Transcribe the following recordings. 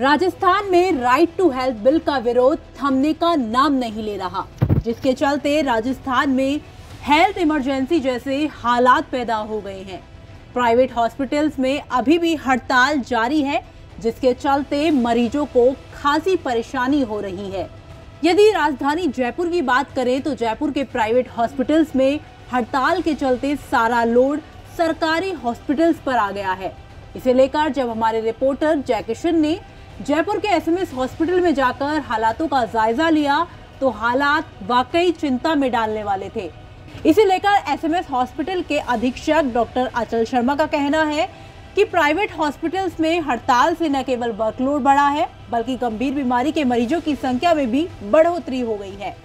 राजस्थान में right to health bill का विरोध थमने का नाम नहीं ले रहा जिसके चलते राजस्थान में हेल्थ इमरजेंसी जैसे हालात पैदा हो गए हैं प्राइवेट हॉस्पिटल्स में अभी भी हड़ताल जारी है जिसके चलते मरीजों को खासी परेशानी हो रही है यदि राजधानी जयपुर की बात करें तो जयपुर के प्राइवेट हॉस्पिटल्स में हड़ताल के चलते सारा लोड सरकारी हॉस्पिटल्स पर आ गया है इसे लेकर जब हमारे रिपोर्टर जयकिशन ने जयपुर के एसएमएस हॉस्पिटल में जाकर हालातों का जायजा लिया तो हालात वाकई चिंता में डालने वाले थे इसे लेकर एसएमएस हॉस्पिटल के अधीक्षक डॉक्टर अचल शर्मा का कहना है कि प्राइवेट हॉस्पिटल्स में हड़ताल से न केवल वर्कलोड बढ़ा है बल्कि गंभीर बीमारी के मरीजों की संख्या में भी बढ़ोतरी हो गई है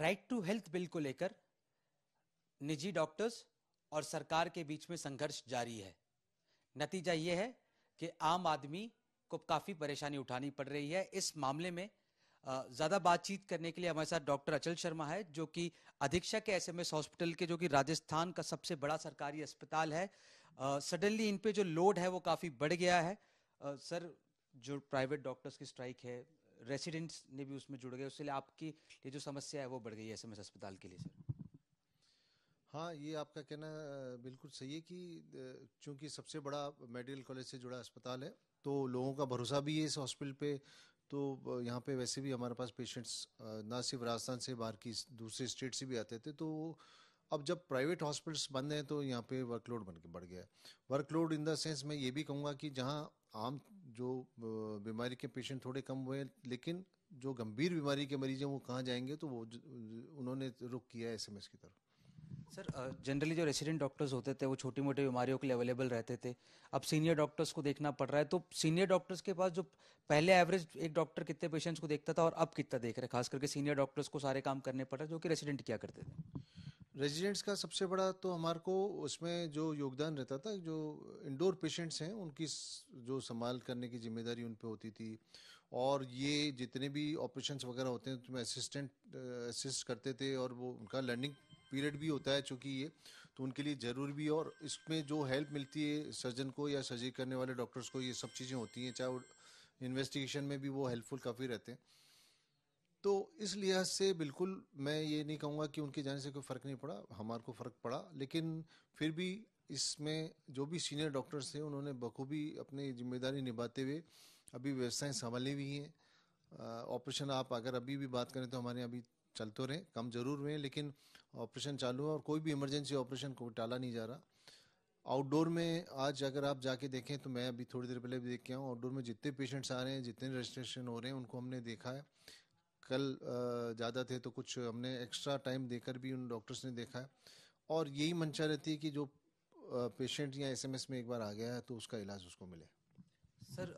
राइट टू हेल्थ बिल को लेकर निजी डॉक्टर्स और सरकार के बीच में संघर्ष जारी है नतीजा ये है कि आम आदमी को काफ़ी परेशानी उठानी पड़ रही है इस मामले में ज़्यादा बातचीत करने के लिए हमारे साथ डॉक्टर अचल शर्मा है जो कि अधीक्षक है एसएमएस हॉस्पिटल के जो कि राजस्थान का सबसे बड़ा सरकारी अस्पताल है सडनली इन पे जो लोड है वो काफ़ी बढ़ गया है सर जो प्राइवेट डॉक्टर्स की स्ट्राइक है रेसिडेंट्स ने भी उसमें जुड़ गए उसके लिए आपकी ये जो समस्या है वो बढ़ गई है एस अस्पताल के लिए सर हाँ ये आपका कहना बिल्कुल सही है कि चूंकि सबसे बड़ा मेडिकल कॉलेज से जुड़ा अस्पताल है तो लोगों का भरोसा भी है इस हॉस्पिटल पे तो यहाँ पे वैसे भी हमारे पास पेशेंट्स ना सिर्फ राजस्थान से बाहर की दूसरे स्टेट से भी आते थे तो अब जब प्राइवेट हॉस्पिटल्स बंद हैं तो यहाँ पे वर्कलोड बन के बढ़ गया है वर्कलोड इन द सेंस मैं ये भी कहूँगा कि जहाँ आम जो बीमारी के पेशेंट थोड़े कम हुए लेकिन जो गंभीर बीमारी के मरीज हैं वो कहाँ जाएंगे तो वो उन्होंने रुख किया है एस की तरफ सर जनरली जो रेसिडेंट डॉक्टर्स होते थे वो छोटी मोटी बीमारियों के लिए अवेलेबल रहते थे अब सीनियर डॉक्टर्स को देखना पड़ रहा है तो सीनियर डॉक्टर्स के पास जो पहले एवरेज एक डॉक्टर कितने पेशेंट्स को देखता था और अब कितना देख रहे हैं खास करके सीनियर डॉक्टर्स को सारे काम करने पड़ रहे जो कि रेसिडेंट क्या करते थे रेजिडेंट्स का सबसे बड़ा तो हमारे को उसमें जो योगदान रहता था जो इंडोर पेशेंट्स हैं उनकी जो संभाल करने की जिम्मेदारी उन पर होती थी और ये जितने भी ऑपरेशंस वगैरह होते हैं उसमें असिस्टेंट असिस्ट करते थे और वो उनका लर्निंग पीरियड भी होता है चूँकि ये तो उनके लिए ज़रूर भी और इसमें जो हेल्प मिलती है सर्जन को या सर्जरी करने वाले डॉक्टर्स को ये सब चीज़ें होती हैं चाहे इन्वेस्टिगेशन में भी वो हेल्पफुल काफ़ी रहते हैं तो इस लिहाज से बिल्कुल मैं ये नहीं कहूँगा कि उनके जाने से कोई फ़र्क नहीं पड़ा हमारे को फ़र्क पड़ा लेकिन फिर भी इसमें जो भी सीनियर डॉक्टर्स थे उन्होंने बखूबी अपनी जिम्मेदारी निभाते हुए अभी व्यवस्थाएँ संभाली हुई हैं ऑपरेशन आप अगर अभी भी बात करें तो हमारे अभी चल तो रहे कम जरूर हुए लेकिन ऑपरेशन चालू है और कोई भी इमरजेंसी ऑपरेशन को टाला नहीं जा रहा आउटडोर में आज अगर आप जाके देखें तो मैं अभी थोड़ी देर पहले भी देख के आऊँ आउटडोर में जितने पेशेंट्स आ रहे हैं जितने रजिस्ट्रेशन हो रहे हैं उनको हमने देखा है कल ज़्यादा थे तो कुछ हमने एक्स्ट्रा टाइम देकर भी उन डॉक्टर्स ने देखा है और यही मंशा रहती है कि जो पेशेंट या एसएमएस में एक बार आ गया है तो उसका इलाज उसको मिले सर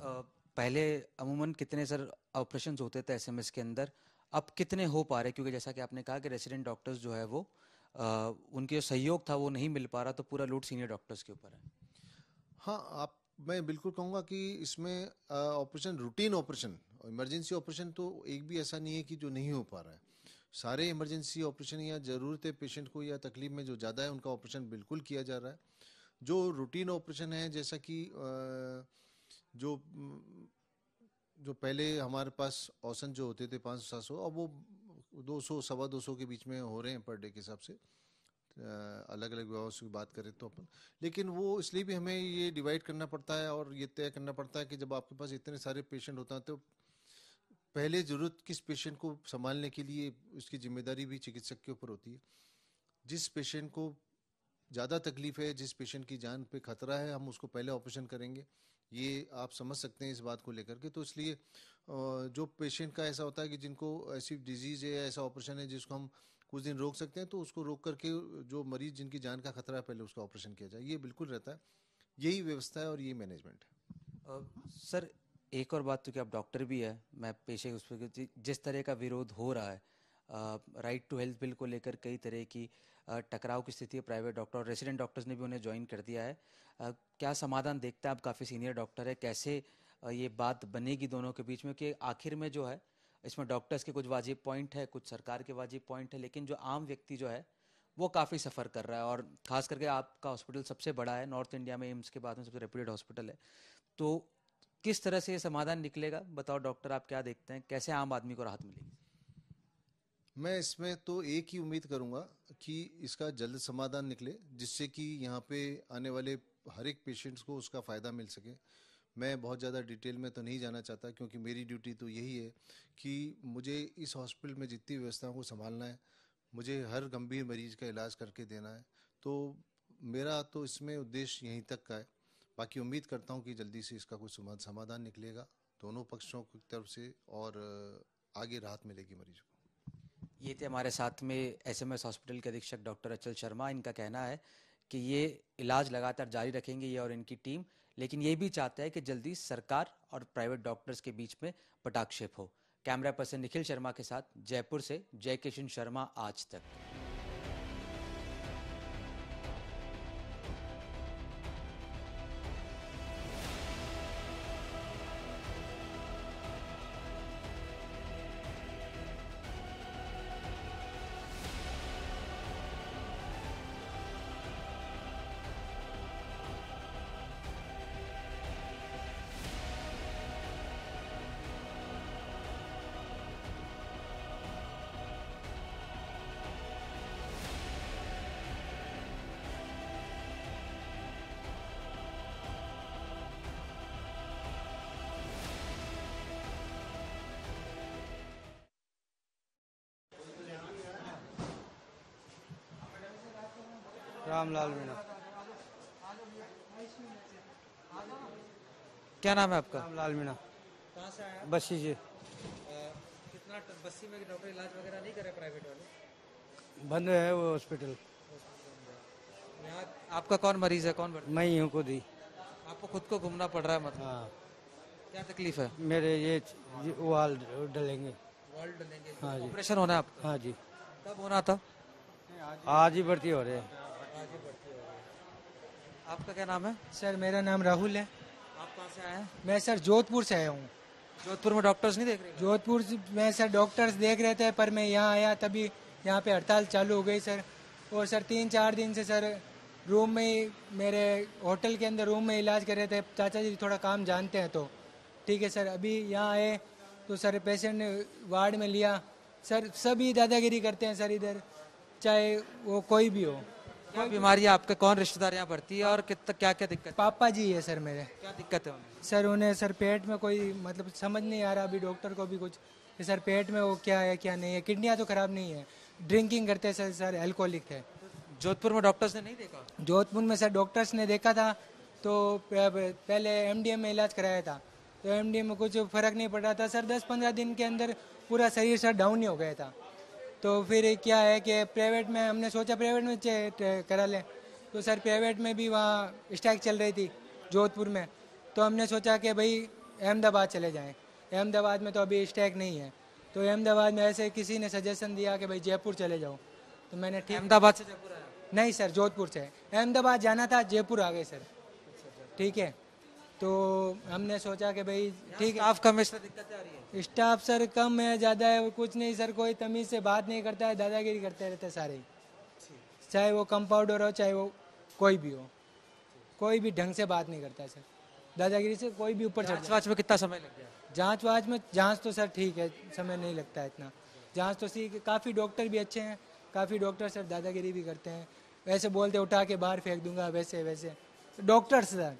पहले अमूमन कितने सर ऑपरेशन होते थे एसएमएस के अंदर अब कितने हो पा रहे क्योंकि जैसा कि आपने कहा कि रेसिडेंट डॉक्टर्स जो है वो आ, उनके जो सहयोग था वो नहीं मिल पा रहा तो पूरा लूट सीनियर डॉक्टर्स के ऊपर है हाँ आप मैं बिल्कुल कहूँगा कि इसमें operation routine operation emergency operation तो एक भी ऐसा नहीं है कि जो नहीं हो पा रहा है सारे इमरजेंसी ऑपरेशन या ज़रूरत है पेशेंट को या तकलीफ में जो ज़्यादा है उनका ऑपरेशन बिल्कुल किया जा रहा है जो रूटीन ऑपरेशन है जैसा कि जो जो पहले हमारे पास औसत जो होते थे पाँच सौ सात सौ अब वो दो सौ सवा दो सौ के बीच में हो रहे हैं पर डे के हिसाब से अलग अलग विभागों की बात करें तो अपन लेकिन वो इसलिए भी हमें ये डिवाइड करना पड़ता है और ये तय करना पड़ता है कि जब आपके पास इतने सारे पेशेंट होते हैं तो पहले ज़रूरत किस पेशेंट को संभालने के लिए उसकी जिम्मेदारी भी चिकित्सक के ऊपर होती है जिस पेशेंट को ज़्यादा तकलीफ है जिस पेशेंट की जान पे खतरा है हम उसको पहले ऑपरेशन करेंगे ये आप समझ सकते हैं इस बात को लेकर के तो इसलिए जो पेशेंट का ऐसा होता है कि जिनको ऐसी डिजीज़ है ऐसा ऑपरेशन है जिसको हम कुछ दिन रोक सकते हैं तो उसको रोक करके जो मरीज जिनकी जान का खतरा है पहले उसका ऑपरेशन किया जाए ये बिल्कुल रहता है यही व्यवस्था है और यही मैनेजमेंट है सर एक और बात तो कि आप डॉक्टर भी है मैं पेशे उस पर जिस तरह का विरोध हो रहा है राइट टू हेल्थ बिल को लेकर कई तरह की टकराव की स्थिति है प्राइवेट डॉक्टर और रेसिडेंट डॉक्टर्स ने भी उन्हें ज्वाइन कर दिया है क्या समाधान देखते हैं आप काफ़ी सीनियर डॉक्टर है कैसे ये बात बनेगी दोनों के बीच में कि आखिर में जो है इसमें डॉक्टर्स के कुछ वाजिब पॉइंट है कुछ सरकार के वाजिब पॉइंट है लेकिन जो आम व्यक्ति जो है वो काफ़ी सफ़र कर रहा है और ख़ास करके आपका हॉस्पिटल सबसे बड़ा है नॉर्थ इंडिया में एम्स के बाद में सबसे रेप्यूटेड हॉस्पिटल है तो किस तरह से ये समाधान निकलेगा बताओ डॉक्टर आप क्या देखते हैं कैसे आम आदमी को राहत मिलेगी मैं इसमें तो एक ही उम्मीद करूंगा कि इसका जल्द समाधान निकले जिससे कि यहाँ पे आने वाले हर एक पेशेंट्स को उसका फ़ायदा मिल सके मैं बहुत ज़्यादा डिटेल में तो नहीं जाना चाहता क्योंकि मेरी ड्यूटी तो यही है कि मुझे इस हॉस्पिटल में जितनी व्यवस्थाओं को संभालना है मुझे हर गंभीर मरीज का इलाज करके देना है तो मेरा तो इसमें उद्देश्य यहीं तक का है बाकी उम्मीद करता हूँ कि जल्दी से इसका कुछ समाधान निकलेगा दोनों पक्षों की तरफ से और आगे राहत मिलेगी मरीजों को ये थे हमारे साथ में एसएमएस हॉस्पिटल के अधीक्षक डॉक्टर अचल शर्मा इनका कहना है कि ये इलाज लगातार जारी रखेंगे ये और इनकी टीम लेकिन ये भी चाहते हैं कि जल्दी सरकार और प्राइवेट डॉक्टर्स के बीच में पटाक्षेप हो कैमरा पर्सन निखिल शर्मा के साथ जयपुर से जय किशन शर्मा आज तक रामलाल मीणा क्या नाम है आपका रामलाल मीणा कहाँ से आया बस्सी जी कितना बस्सी में डॉक्टर इलाज वगैरह नहीं करे प्राइवेट वाले बंद है वो हॉस्पिटल आपका कौन मरीज है कौन मैं ही हूँ खुद ही आपको खुद को घूमना पड़ रहा है मतलब हाँ क्या तकलीफ है मेरे ये वाल डलेंगे वाल डलेंगे हाँ ऑपरेशन होना है आप हाँ जी कब होना था आज ही भर्ती हो रहे हैं आगे बढ़ते आपका क्या नाम है सर मेरा नाम राहुल है आप कहाँ से आए हैं मैं सर जोधपुर से आया हूँ जोधपुर में डॉक्टर्स नहीं देख रहे जोधपुर में सर डॉक्टर्स देख रहे थे पर मैं यहाँ आया तभी यहाँ पे हड़ताल चालू हो गई सर और सर तीन चार दिन से सर रूम में ही मेरे होटल के अंदर रूम में इलाज कर रहे थे चाचा जी थोड़ा काम जानते हैं तो ठीक है सर अभी यहाँ आए तो सर पेशेंट ने वार्ड में लिया सर सभी दादागिरी करते हैं सर इधर चाहे वो कोई भी हो क्या बीमारी है आपके कौन रिश्तेदार यहाँ पड़ती है और कितना क्या क्या दिक्कत पापा जी है सर मेरे क्या दिक्कत है उन्हें सर उन्हें सर पेट में कोई मतलब समझ नहीं आ रहा अभी डॉक्टर को भी कुछ कि सर पेट में वो क्या है क्या नहीं है किडनियाँ तो खराब नहीं है ड्रिंकिंग करते हैं सर सर एल्कोहलिक है जोधपुर में डॉक्टर्स ने नहीं देखा जोधपुर में सर डॉक्टर्स ने देखा था तो पहले एम में इलाज कराया था तो एम में कुछ फर्क नहीं पड़ रहा था सर दस पंद्रह दिन के अंदर पूरा शरीर सर डाउन ही हो गया था तो फिर क्या है कि प्राइवेट में हमने सोचा प्राइवेट में करा लें तो सर प्राइवेट में भी वहाँ स्ट्राइक चल रही थी जोधपुर में तो हमने सोचा कि भाई अहमदाबाद चले जाएँ अहमदाबाद में तो अभी स्ट्राइक नहीं है तो अहमदाबाद में ऐसे किसी ने सजेशन दिया कि भाई जयपुर चले जाओ तो मैंने ठीक अहमदाबाद से जयपुर आया नहीं सर जोधपुर से अहमदाबाद जाना था जयपुर आ गए सर ठीक है तो हमने सोचा कि भाई ठीक है आपका कम दिक्कत आ रही है स्टाफ सर कम है ज़्यादा है कुछ नहीं सर कोई तमीज़ से बात नहीं करता है दादागिरी करते रहते हैं सारे चाहे वो कंपाउंडर हो चाहे वो कोई भी हो कोई भी ढंग से बात नहीं करता है सर दादागिरी से कोई भी ऊपर जाँच वाँच में कितना समय लग गया जाँच वाँच में जाँच तो सर ठीक है समय नहीं लगता है इतना जाँच तो सीख काफ़ी डॉक्टर भी अच्छे हैं काफ़ी डॉक्टर सर दादागिरी भी करते हैं वैसे बोलते उठा के बाहर फेंक दूंगा वैसे वैसे डॉक्टर सर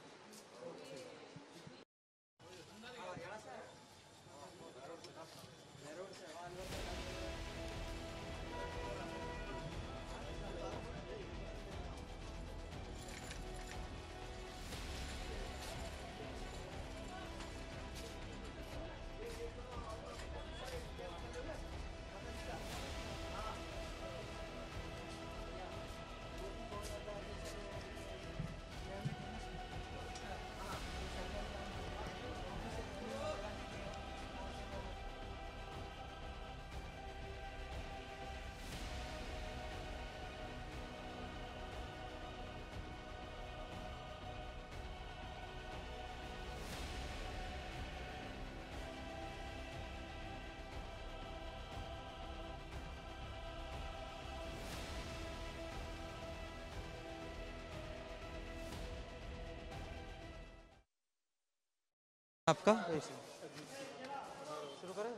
आपका शुरू करें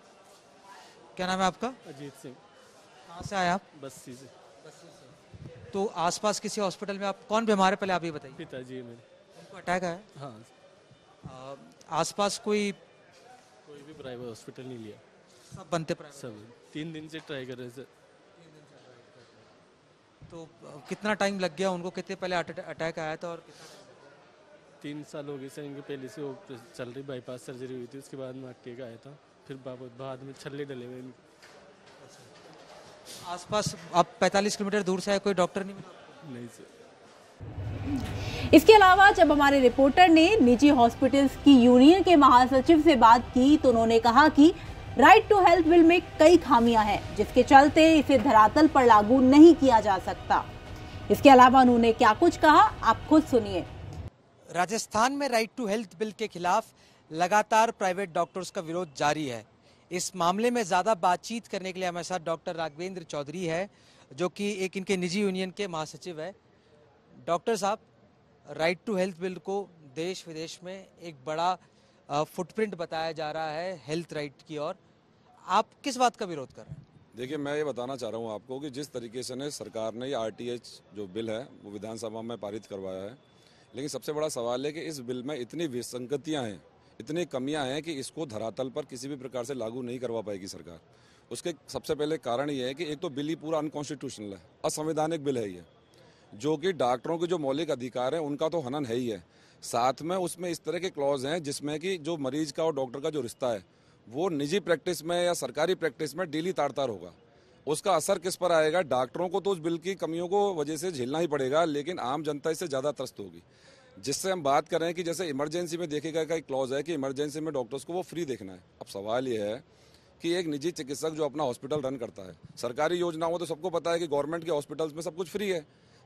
क्या नाम है आपका अजीत सिंह कहाँ से आए आप बस्ती से बस्ती से तो आसपास किसी हॉस्पिटल में आप कौन बीमार है पहले आप ये बताइए पिताजी मेरे उनको अटैक आया हाँ आ, आसपास कोई कोई भी प्राइवेट हॉस्पिटल नहीं लिया सब बनते सब तीन दिन से ट्राई कर रहे थे तो कितना टाइम लग गया उनको कितने पहले अटैक आया था और कितना तीन साल हो गए सर इनके पहले से वो चल रही बाईपास सर्जरी हुई थी उसके बाद नाट्य का आया था फिर बाद में छल्ले डले हुए इनके आसपास आप 45 किलोमीटर दूर से आए कोई डॉक्टर नहीं मिला नहीं सर इसके अलावा जब हमारे रिपोर्टर ने निजी हॉस्पिटल्स की यूनियन के महासचिव से बात की तो उन्होंने कहा कि राइट टू हेल्थ बिल में कई खामियां हैं जिसके चलते इसे धरातल पर लागू नहीं किया जा सकता इसके अलावा उन्होंने क्या कुछ कहा आप खुद सुनिए राजस्थान में राइट टू हेल्थ बिल के खिलाफ लगातार प्राइवेट डॉक्टर्स का विरोध जारी है इस मामले में ज़्यादा बातचीत करने के लिए हमारे साथ डॉक्टर राघवेंद्र चौधरी है जो कि एक इनके निजी यूनियन के महासचिव है डॉक्टर साहब राइट टू हेल्थ बिल को देश विदेश में एक बड़ा फुटप्रिंट बताया जा रहा है हेल्थ राइट की ओर आप किस बात का विरोध कर रहे हैं देखिए मैं ये बताना चाह रहा हूँ आपको कि जिस तरीके से ने सरकार ने ये आर जो बिल है वो विधानसभा में पारित करवाया है लेकिन सबसे बड़ा सवाल है कि इस बिल में इतनी विसंगतियाँ हैं इतनी कमियां हैं कि इसको धरातल पर किसी भी प्रकार से लागू नहीं करवा पाएगी सरकार उसके सबसे पहले कारण ये है कि एक तो बिल ही पूरा अनकॉन्स्टिट्यूशनल है असंवैधानिक बिल है ये जो कि डॉक्टरों के जो मौलिक अधिकार हैं उनका तो हनन है ही है साथ में उसमें इस तरह के क्लॉज हैं जिसमें कि जो मरीज का और डॉक्टर का जो रिश्ता है वो निजी प्रैक्टिस में या सरकारी प्रैक्टिस में डेली तार तार होगा उसका असर किस पर आएगा डॉक्टरों को तो उस बिल की कमियों को वजह से झेलना ही पड़ेगा लेकिन आम जनता इससे ज़्यादा त्रस्त होगी जिससे हम बात कर रहे हैं कि जैसे इमरजेंसी में देखेगा का एक क्लॉज है कि इमरजेंसी में डॉक्टर्स को वो फ्री देखना है अब सवाल ये है कि एक निजी चिकित्सक जो अपना हॉस्पिटल रन करता है सरकारी योजनाओं तो सबको पता है कि गवर्नमेंट के हॉस्पिटल्स में सब कुछ फ्री है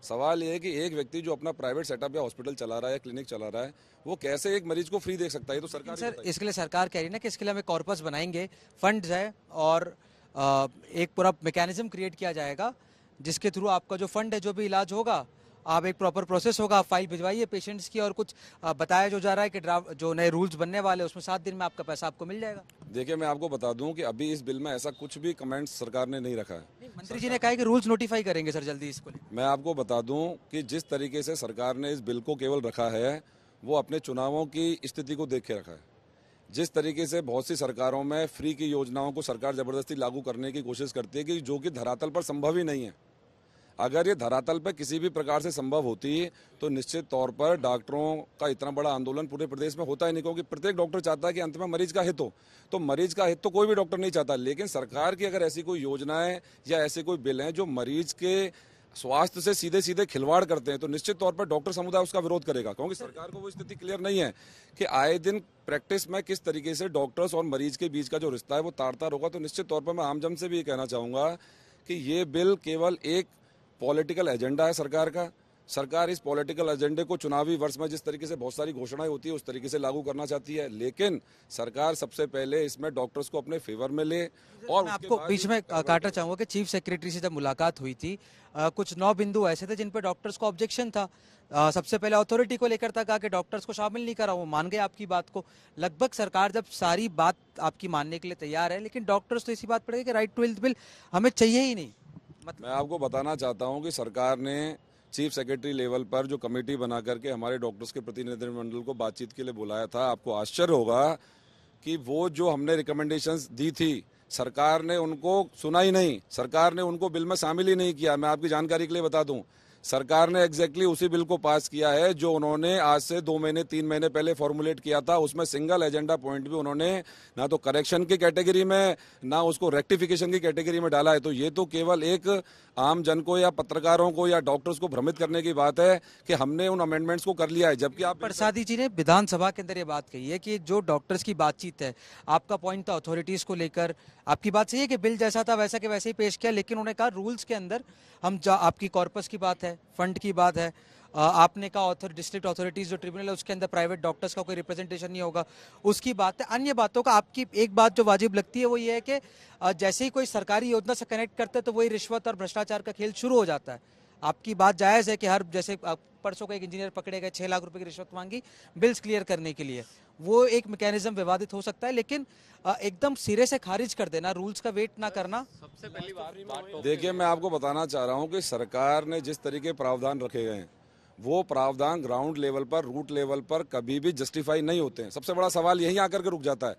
सवाल ये है कि एक व्यक्ति जो अपना प्राइवेट सेटअप या हॉस्पिटल चला रहा है क्लिनिक चला रहा है वो कैसे एक मरीज को फ्री देख सकता है तो सरकार सर इसके लिए सरकार कह रही है ना कि इसके लिए हमें कॉर्पस बनाएंगे फंड है और एक पूरा मैकेनिज्म क्रिएट किया जाएगा जिसके थ्रू आपका जो फंड है जो भी इलाज होगा आप एक प्रॉपर प्रोसेस होगा आप फाइल भिजवाइए पेशेंट्स की और कुछ बताया जो जा रहा है कि ड्राफ्ट जो नए रूल्स बनने वाले उसमें सात दिन में आपका पैसा आपको मिल जाएगा देखिए मैं आपको बता दूं कि अभी इस बिल में ऐसा कुछ भी कमेंट सरकार ने नहीं रखा है मंत्री जी ने कहा कि रूल्स नोटिफाई करेंगे सर जल्दी इसको मैं आपको बता दूँ कि जिस तरीके से सरकार ने इस बिल को केवल रखा है वो अपने चुनावों की स्थिति को देख के रखा है जिस तरीके से बहुत सी सरकारों में फ्री की योजनाओं को सरकार ज़बरदस्ती लागू करने की कोशिश करती है कि जो कि धरातल पर संभव ही नहीं है अगर ये धरातल पर किसी भी प्रकार से संभव होती है तो निश्चित तौर पर डॉक्टरों का इतना बड़ा आंदोलन पूरे प्रदेश में होता ही नहीं क्योंकि प्रत्येक डॉक्टर चाहता है कि अंत में मरीज का हित हो तो मरीज का हित तो कोई भी डॉक्टर नहीं चाहता लेकिन सरकार की अगर ऐसी कोई योजनाएं या ऐसे कोई बिल हैं जो मरीज के स्वास्थ्य से सीधे सीधे खिलवाड़ करते हैं तो निश्चित तौर पर डॉक्टर समुदाय उसका विरोध करेगा क्योंकि सरकार को वो स्थिति क्लियर नहीं है कि आए दिन प्रैक्टिस में किस तरीके से डॉक्टर्स और मरीज के बीच का जो रिश्ता है वो तार तार होगा तो निश्चित तौर पर मैं आमजन से भी ये कहना चाहूँगा कि ये बिल केवल एक पॉलिटिकल एजेंडा है सरकार का सरकार इस पॉलिटिकल एजेंडे को चुनावी वर्ष में जिस तरीके से बहुत सारी घोषणाएं होती है उस तरीके से लागू करना चाहती है लेकिन सरकार सबसे पहले इसमें डॉक्टर्स को अपने फेवर में ले और आपको बीच में काटना चाहूंगा कि चीफ सेक्रेटरी से जब मुलाकात हुई थी आ, कुछ नौ बिंदु ऐसे थे जिन पर डॉक्टर्स को ऑब्जेक्शन था आ, सबसे पहले अथॉरिटी को लेकर था कहा कि डॉक्टर्स को शामिल नहीं करा वो मान गए आपकी बात को लगभग सरकार जब सारी बात आपकी मानने के लिए तैयार है लेकिन डॉक्टर्स तो इसी बात पर कि राइट टू हेल्थ बिल हमें चाहिए ही नहीं मैं आपको बताना चाहता हूँ कि सरकार ने चीफ सेक्रेटरी लेवल पर जो कमेटी बना करके हमारे डॉक्टर्स के प्रतिनिधिमंडल को बातचीत के लिए बुलाया था आपको आश्चर्य होगा कि वो जो हमने रिकमेंडेशंस दी थी सरकार ने उनको सुना ही नहीं सरकार ने उनको बिल में शामिल ही नहीं किया मैं आपकी जानकारी के लिए बता दूं सरकार ने एग्जैक्टली exactly उसी बिल को पास किया है जो उन्होंने आज से दो महीने तीन महीने पहले फॉर्मुलेट किया था उसमें सिंगल एजेंडा पॉइंट भी उन्होंने ना तो करेक्शन की कैटेगरी में ना उसको रेक्टिफिकेशन की कैटेगरी में डाला है तो ये तो केवल एक आम जन को या पत्रकारों को या डॉक्टर्स को भ्रमित करने की बात है कि हमने उन अमेंडमेंट्स को कर लिया है जबकि आप प्रसादी जी ने विधानसभा के अंदर ये बात कही है कि जो डॉक्टर्स की बातचीत है आपका पॉइंट था अथॉरिटीज़ को लेकर आपकी बात सही है कि बिल जैसा था वैसा के वैसे ही पेश किया लेकिन उन्होंने कहा रूल्स के अंदर हम आपकी कॉर्पस की बात है फंड की बात है आपने कहा ऑथर डिस्ट्रिक्ट अथॉरिटीज जो ट्रिब्यूनल है उसके अंदर प्राइवेट डॉक्टर्स का कोई रिप्रेजेंटेशन नहीं होगा उसकी बात है अन्य बातों का आपकी एक बात जो वाजिब लगती है वो ये है कि जैसे ही कोई सरकारी योजना से कनेक्ट करते हैं तो वही रिश्वत और भ्रष्टाचार का खेल शुरू हो जाता है आपकी बात जायज़ है कि हर जैसे परसों का एक इंजीनियर पकड़े गए छः लाख रुपए की रिश्वत मांगी बिल्स क्लियर करने के लिए वो एक मैकेनिज्म विवादित हो सकता है लेकिन एकदम सिरे से खारिज कर देना रूल्स का वेट ना करना सबसे पहली बात तो देखिए मैं आपको बताना चाह रहा हूँ कि सरकार ने जिस तरीके प्रावधान रखे गए हैं वो प्रावधान ग्राउंड लेवल पर रूट लेवल पर कभी भी जस्टिफाई नहीं होते हैं सबसे बड़ा सवाल यही आकर के रुक जाता है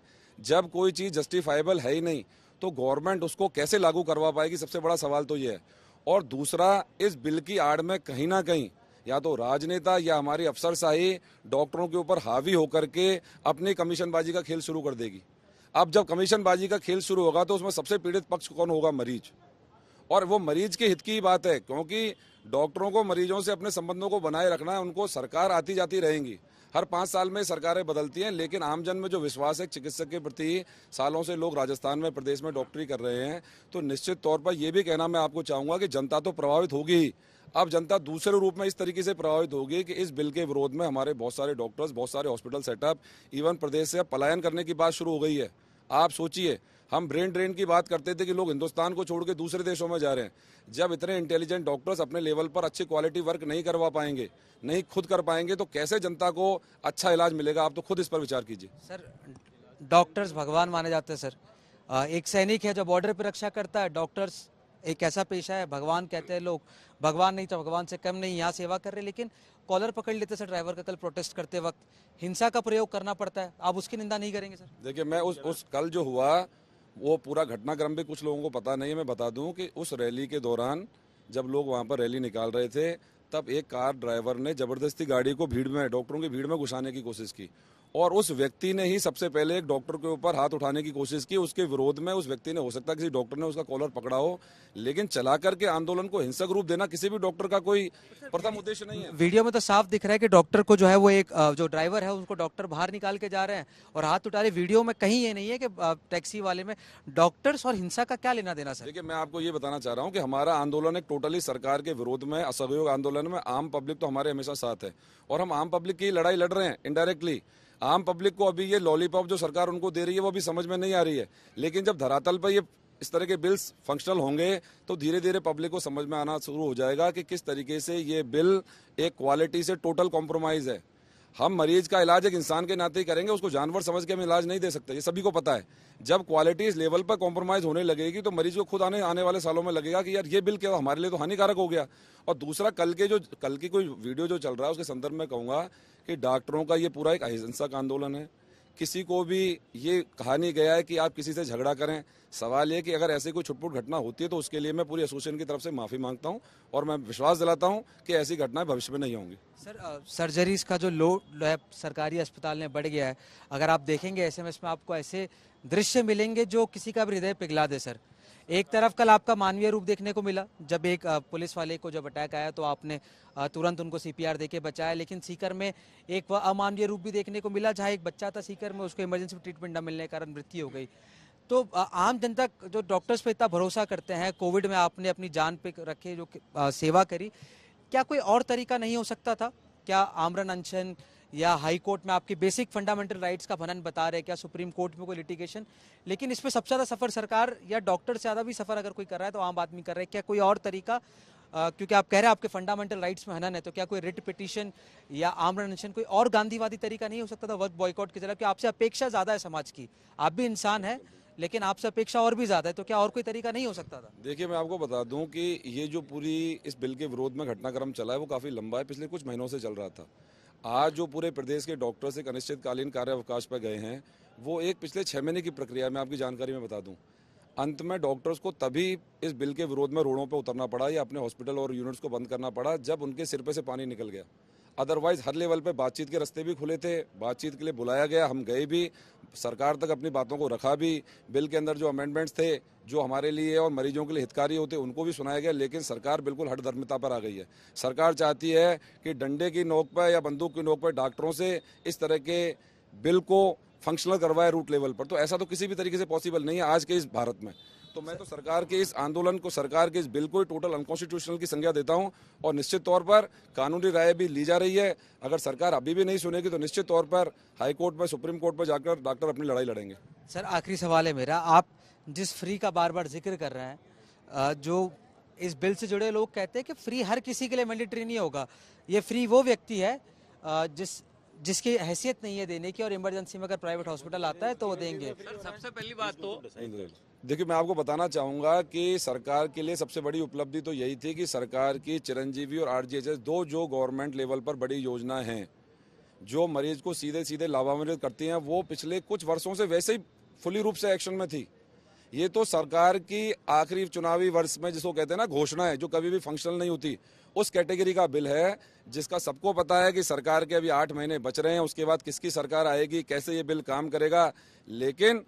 जब कोई चीज़ जस्टिफाइबल है ही नहीं तो गवर्नमेंट उसको कैसे लागू करवा पाएगी सबसे बड़ा सवाल तो ये है और दूसरा इस बिल की आड़ में कहीं ना कहीं या तो राजनेता या हमारी अफसरशाही डॉक्टरों के ऊपर हावी होकर के अपनी कमीशनबाजी का खेल शुरू कर देगी अब जब कमीशनबाजी का खेल शुरू होगा तो उसमें सबसे पीड़ित पक्ष कौन होगा मरीज और वो मरीज के हित की ही बात है क्योंकि डॉक्टरों को मरीजों से अपने संबंधों को बनाए रखना है उनको सरकार आती जाती रहेंगी हर पाँच साल में सरकारें बदलती हैं लेकिन आमजन में जो विश्वास है चिकित्सक के प्रति सालों से लोग राजस्थान में प्रदेश में डॉक्टरी कर रहे हैं तो निश्चित तौर पर यह भी कहना मैं आपको चाहूँगा कि जनता तो प्रभावित होगी अब जनता दूसरे रूप में इस तरीके से प्रभावित होगी कि इस बिल के विरोध में हमारे बहुत सारे डॉक्टर्स बहुत सारे हॉस्पिटल सेटअप इवन प्रदेश से पलायन करने की बात शुरू हो गई है आप सोचिए हम ब्रेन ड्रेन की बात करते थे कि लोग हिंदुस्तान को छोड़ के दूसरे देशों में जा रहे हैं जब इतने इंटेलिजेंट डॉक्टर्स अपने लेवल पर अच्छी क्वालिटी वर्क नहीं करवा पाएंगे नहीं खुद कर पाएंगे तो कैसे जनता को अच्छा इलाज मिलेगा आप तो खुद इस पर विचार कीजिए सर डॉक्टर्स भगवान माने जाते हैं सर एक सैनिक है जो बॉर्डर पर रक्षा करता है डॉक्टर्स एक ऐसा पेशा है भगवान कहते हैं लोग भगवान नहीं तो भगवान से कम नहीं यहाँ सेवा कर रहे लेकिन कॉलर पकड़ लेते सर ड्राइवर का कल प्रोटेस्ट करते वक्त हिंसा का प्रयोग करना पड़ता है आप उसकी निंदा नहीं करेंगे सर देखिए मैं उस उस कल जो हुआ वो पूरा घटनाक्रम भी कुछ लोगों को पता नहीं है मैं बता दूं कि उस रैली के दौरान जब लोग वहां पर रैली निकाल रहे थे तब एक कार ड्राइवर ने जबरदस्ती गाड़ी को भीड़ में डॉक्टरों की भीड़ में घुसाने की कोशिश की और उस व्यक्ति ने ही सबसे पहले एक डॉक्टर के ऊपर हाथ उठाने की कोशिश की उसके विरोध में उस व्यक्ति ने हो सकता है किसी डॉक्टर ने उसका कॉलर पकड़ा हो लेकिन चला करके आंदोलन को हिंसक रूप देना किसी भी डॉक्टर का कोई प्रथम उद्देश्य नहीं है वीडियो में तो साफ दिख रहा है कि डॉक्टर को जो है वो एक जो ड्राइवर है उसको डॉक्टर बाहर निकाल के जा रहे हैं और हाथ उठा रहे वीडियो में कहीं ये नहीं है कि टैक्सी वाले में डॉक्टर्स और हिंसा का क्या लेना देना सर देखिए मैं आपको ये बताना चाह रहा हूँ कि हमारा आंदोलन एक टोटली सरकार के विरोध में असहयोग आंदोलन में आम पब्लिक तो हमारे हमेशा साथ है और हम आम पब्लिक की लड़ाई लड़ रहे हैं इनडायरेक्टली आम पब्लिक को अभी ये लॉलीपॉप जो सरकार उनको दे रही है वो अभी समझ में नहीं आ रही है लेकिन जब धरातल पर ये इस तरह के बिल्स फंक्शनल होंगे तो धीरे धीरे पब्लिक को समझ में आना शुरू हो जाएगा कि किस तरीके से ये बिल एक क्वालिटी से टोटल कॉम्प्रोमाइज़ है हम मरीज का इलाज एक इंसान के नाते ही करेंगे उसको जानवर समझ के हम इलाज नहीं दे सकते ये सभी को पता है जब क्वालिटी इस लेवल पर कॉम्प्रोमाइज होने लगेगी तो मरीज को खुद आने आने वाले सालों में लगेगा कि यार ये बिल क्या हमारे लिए तो हानिकारक हो गया और दूसरा कल के जो कल की कोई वीडियो जो चल रहा है उसके संदर्भ में कहूँगा कि डॉक्टरों का ये पूरा एक अहिंसक आंदोलन है किसी को भी ये कहा नहीं गया है कि आप किसी से झगड़ा करें सवाल ये कि अगर ऐसी कोई छुटपुट घटना होती है तो उसके लिए मैं पूरी एसोसिएशन की तरफ से माफ़ी मांगता हूँ और मैं विश्वास दिलाता हूँ कि ऐसी घटनाएं भविष्य में नहीं होंगी सर सर्जरीज का जो लोड लो है सरकारी अस्पताल में बढ़ गया है अगर आप देखेंगे ऐसे में आपको ऐसे दृश्य मिलेंगे जो किसी का भी हृदय पिघला दे सर एक तरफ कल आपका मानवीय रूप देखने को मिला जब एक पुलिस वाले को जब अटैक आया तो आपने तुरंत उनको सीपीआर देके बचाया लेकिन सीकर में एक अमानवीय रूप भी देखने को मिला जहाँ एक बच्चा था सीकर में उसको इमरजेंसी ट्रीटमेंट न मिलने के कारण मृत्यु हो गई तो आम जनता जो डॉक्टर्स पर इतना भरोसा करते हैं कोविड में आपने अपनी जान पे रखे जो सेवा करी क्या कोई और तरीका नहीं हो सकता था क्या आमरण अनशन या हाई कोर्ट में आपके बेसिक फंडामेंटल राइट्स का भनन बता रहे क्या सुप्रीम कोर्ट में कोई लिटिगेशन लेकिन इस पर सबसे ज़्यादा सफ़र सरकार या डॉक्टर से ज़्यादा भी सफ़र अगर कोई कर रहा है तो आम आदमी कर रहा है क्या कोई और तरीका आ, क्योंकि आप कह रहे हैं आपके फंडामेंटल राइट्स में हनन है तो क्या कोई रिट पिटिशन या आम रनशन कोई और गांधीवादी तरीका नहीं हो सकता था वर्क बॉयकॉट की जरा कि आपसे अपेक्षा ज़्यादा है समाज की आप भी इंसान है लेकिन आपसे अपेक्षा और भी ज़्यादा है तो क्या और कोई तरीका नहीं हो सकता था देखिए मैं आपको बता दूं कि ये जो पूरी इस बिल के विरोध में घटनाक्रम चला है वो काफ़ी लंबा है पिछले कुछ महीनों से चल रहा था आज जो पूरे प्रदेश के डॉक्टर्स एक अनिश्चितकालीन कार्य अवकाश पर गए हैं वो एक पिछले छः महीने की प्रक्रिया में आपकी जानकारी में बता दूँ अंत में डॉक्टर्स को तभी इस बिल के विरोध में रोडों पर उतरना पड़ा या अपने हॉस्पिटल और यूनिट्स को बंद करना पड़ा जब उनके सिर पर से पानी निकल गया अदरवाइज हर लेवल पे बातचीत के रास्ते भी खुले थे बातचीत के लिए बुलाया गया हम गए भी सरकार तक अपनी बातों को रखा भी बिल के अंदर जो अमेंडमेंट्स थे जो हमारे लिए और मरीजों के लिए हितकारी होते उनको भी सुनाया गया लेकिन सरकार बिल्कुल हट धर्मिता पर आ गई है सरकार चाहती है कि डंडे की नोक पर या बंदूक की नोक पर डॉक्टरों से इस तरह के बिल को फंक्शनल करवाए रूट लेवल पर तो ऐसा तो किसी भी तरीके से पॉसिबल नहीं है आज के इस भारत में तो मैं तो सरकार के इस आंदोलन को सरकार के इस बिल को टोटल अनकॉन्स्टिट्यूशनल की संज्ञा देता हूं और निश्चित तौर पर कानूनी राय भी ली जा रही है अगर सरकार अभी भी नहीं सुनेगी तो निश्चित तौर पर हाईकोर्ट में सुप्रीम कोर्ट में जाकर डॉक्टर अपनी लड़ाई लड़ेंगे सर आखिरी सवाल है मेरा आप जिस फ्री का बार बार जिक्र कर रहे हैं जो इस बिल से जुड़े लोग कहते हैं कि फ्री हर किसी के लिए मैंडेटरी नहीं होगा ये फ्री वो व्यक्ति है जिस जिसकी हैसियत नहीं है देने की और इमरजेंसी में अगर प्राइवेट हॉस्पिटल आता है तो वो देंगे सर सबसे पहली बात तो देखिए मैं आपको बताना चाहूंगा कि सरकार के लिए सबसे बड़ी उपलब्धि तो यही थी कि सरकार की चिरंजीवी और आर दो जो गवर्नमेंट लेवल पर बड़ी योजना हैं जो मरीज को सीधे सीधे लाभान्वित करती हैं वो पिछले कुछ वर्षों से वैसे ही फुली रूप से एक्शन में थी ये तो सरकार की आखिरी चुनावी वर्ष में जिसको कहते हैं ना घोषणा है जो कभी भी फंक्शनल नहीं होती उस कैटेगरी का बिल है जिसका सबको पता है कि सरकार के अभी आठ महीने बच रहे हैं उसके बाद किसकी सरकार आएगी कैसे ये बिल काम करेगा लेकिन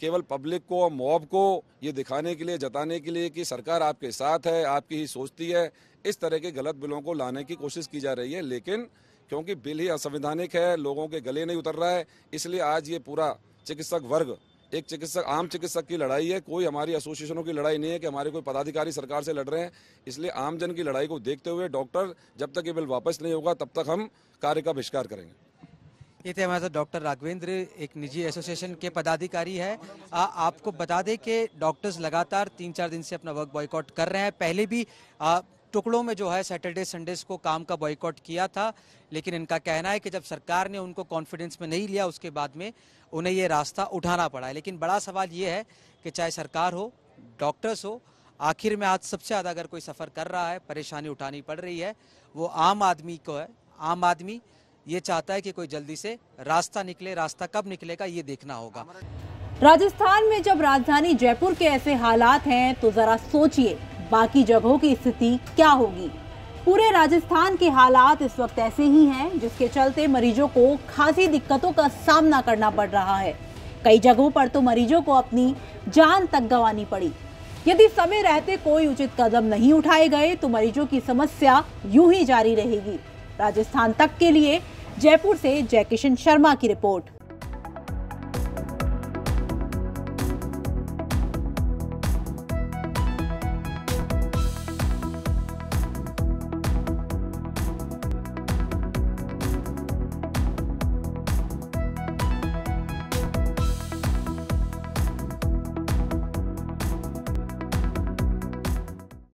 केवल पब्लिक को और मॉब को ये दिखाने के लिए जताने के लिए कि सरकार आपके साथ है आपकी ही सोचती है इस तरह के गलत बिलों को लाने की कोशिश की जा रही है लेकिन क्योंकि बिल ही असंवैधानिक है लोगों के गले नहीं उतर रहा है इसलिए आज ये पूरा चिकित्सक वर्ग एक चिकित्सक आम चिकित्सक की लड़ाई है कोई हमारी एसोसिएशनों की लड़ाई नहीं है कि हमारे कोई पदाधिकारी सरकार से लड़ रहे हैं इसलिए आमजन की लड़ाई को देखते हुए डॉक्टर जब तक ये बिल वापस नहीं होगा तब तक हम कार्य का बहिष्कार करेंगे ये थे हमारे साथ डॉक्टर राघवेंद्र एक निजी एसोसिएशन के पदाधिकारी है आ, आपको बता दें कि डॉक्टर्स लगातार तीन चार दिन से अपना वर्क बॉयकॉट कर रहे हैं पहले भी आ, टुकड़ों में जो है सैटरडे संडेज को काम का बॉयकॉट किया था लेकिन इनका कहना है कि जब सरकार ने उनको कॉन्फिडेंस में नहीं लिया उसके बाद में उन्हें ये रास्ता उठाना पड़ा है लेकिन बड़ा सवाल ये है कि चाहे सरकार हो डॉक्टर्स हो आखिर में आज सबसे ज़्यादा अगर कोई सफ़र कर रहा है परेशानी उठानी पड़ रही है वो आम आदमी को है आम आदमी ये चाहता है कि कोई जल्दी से रास्ता निकले रास्ता कब निकलेगा ये देखना होगा राजस्थान में जब राजधानी जयपुर के ऐसे हालात हैं तो जरा सोचिए बाकी जगहों की स्थिति क्या होगी पूरे राजस्थान के हालात इस वक्त ऐसे ही हैं जिसके चलते मरीजों को खासी दिक्कतों का सामना करना पड़ रहा है कई जगहों पर तो मरीजों को अपनी जान तक गंवानी पड़ी यदि समय रहते कोई उचित कदम नहीं उठाए गए तो मरीजों की समस्या यूं ही जारी रहेगी राजस्थान तक के लिए जयपुर से जयकिशन शर्मा की रिपोर्ट